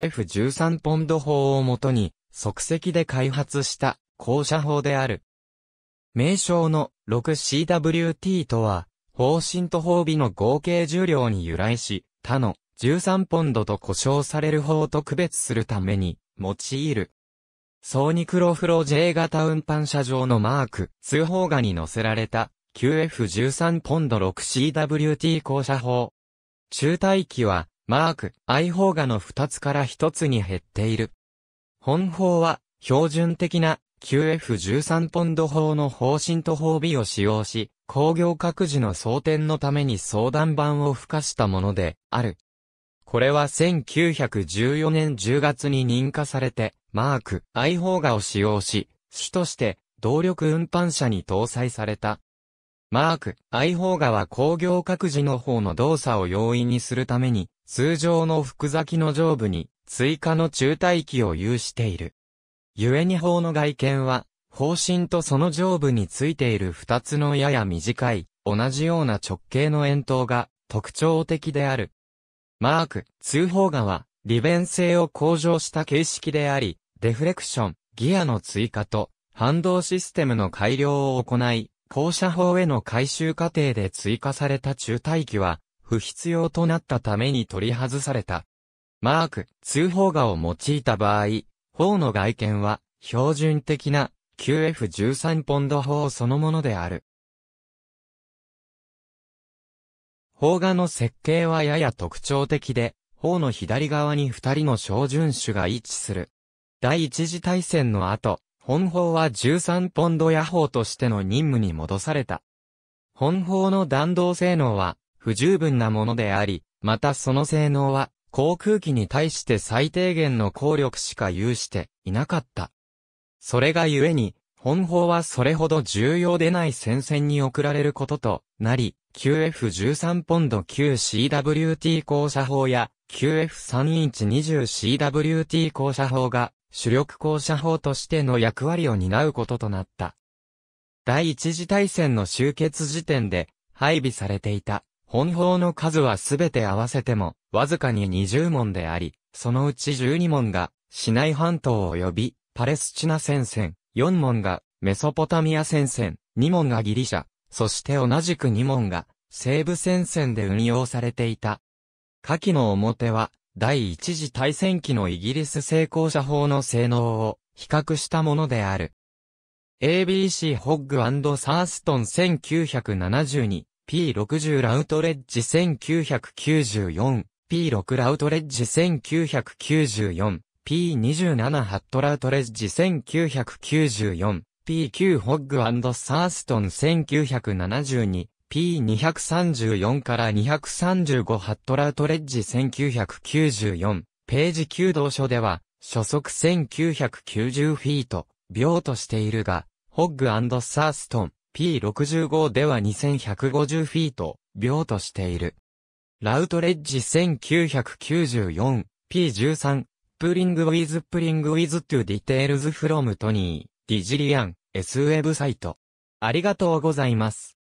F13 ポンド法をもとに即席で開発した降車法である。名称の 6CWT とは、方針と法尾の合計重量に由来し、他の13ポンドと呼称される法と区別するために用いる。ソーニクロフロ J 型運搬車上のマーク、通報画に載せられた QF13 ポンド 6CWT 降車法。中退機はマーク、ホーガの2つから1つに減っている。本法は、標準的な QF13 ポンド法の方針と法備を使用し、工業各自の争点のために相談版を付加したものである。これは1914年10月に認可されて、マーク、ホーガを使用し、主として動力運搬車に搭載された。マーク、ホーガは工業各自の方の動作を容易にするために、通常の複雑の上部に追加の中体器を有している。故に法の外見は、方針とその上部についている二つのやや短い、同じような直径の円筒が特徴的である。マーク、通報画は、利便性を向上した形式であり、デフレクション、ギアの追加と、反動システムの改良を行い、降車法への回収過程で追加された中体機は、不必要となったために取り外された。マーク、通報画を用いた場合、砲の外見は標準的な QF13 ポンド砲そのものである。砲画の設計はやや特徴的で、砲の左側に二人の小順手が位置する。第一次大戦の後、本砲は13ポンド野砲としての任務に戻された。本砲の弾道性能は不十分なものであり、またその性能は、航空機に対して最低限の効力しか有していなかった。それが故に、本法はそれほど重要でない戦線に送られることとなり、QF13 ポンド 9CWT 降車法や QF3 インチ 20CWT 降車法が主力降車法としての役割を担うこととなった。第一次大戦の終結時点で配備されていた本法の数はすべて合わせても、わずかに20問であり、そのうち12問が、市内半島及び、パレスチナ戦線、4問が、メソポタミア戦線、2問がギリシャ、そして同じく2問が、西部戦線で運用されていた。下記の表は、第一次大戦期のイギリス成功者法の性能を比較したものである。ABC ホッグサーストン1972 P60 ラウトレッジ1994、P6 ラウトレッジ1994、P27 ハットラウトレッジ1994、P9 ホッグサーストン1972、P234 から235ハットラウトレッジ1994、ページ9同書では、初速1990フィート、秒としているが、ホッグサーストン、P65 では2150フィート、秒としている。ラウトレッジ 1994P13 プリングウィズプリングウィズトゥディテールズフロムトニー、ディジリアン、S ウェブサイト。ありがとうございます。